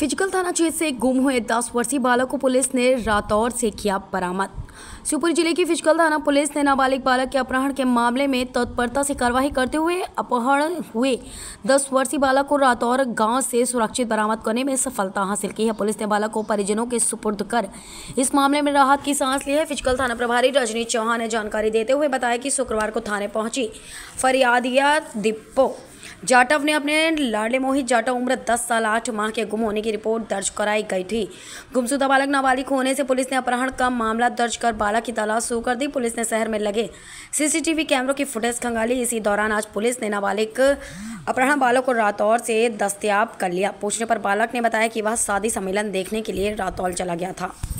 physical थाना क्षेत्र से गुम हुए दस वर्षीय बालक को पुलिस ने रातौर से किया बरामद शिवपुरी जिले की फिजिकल थाना पुलिस ने नाबालिग बालक के अपहरण के मामले में तत्परता से कार्रवाई करते हुए अपहरण हुए दस वर्षीय बालक को रातौर गांव से सुरक्षित बरामद करने में सफलता हासिल की है पुलिस ने बालक को परिजनों के सुपुर्द कर इस मामले में राहत की सांस ली है फिजिकल थाना प्रभारी रजनी चौहान ने जानकारी देते हुए बताया कि शुक्रवार को थाने पहुंची फरियादिया दिप्पो जाटव ने अपने लाडले मोहित जाटव उम्र 10 साल 8 माह के गुम होने की रिपोर्ट दर्ज कराई गई थी गुमशुदा बालक नाबालिग होने से पुलिस ने अपहरण का मामला दर्ज कर बालक की तलाश शुरू कर दी पुलिस ने शहर में लगे सीसीटीवी कैमरों की फुटेज खंगाली इसी दौरान आज पुलिस ने नाबालिग अपहरण बालक को रातौर से दस्तियाब कर लिया पूछने पर बालक ने बताया कि वह शादी सम्मेलन देखने के लिए रातौल चला गया था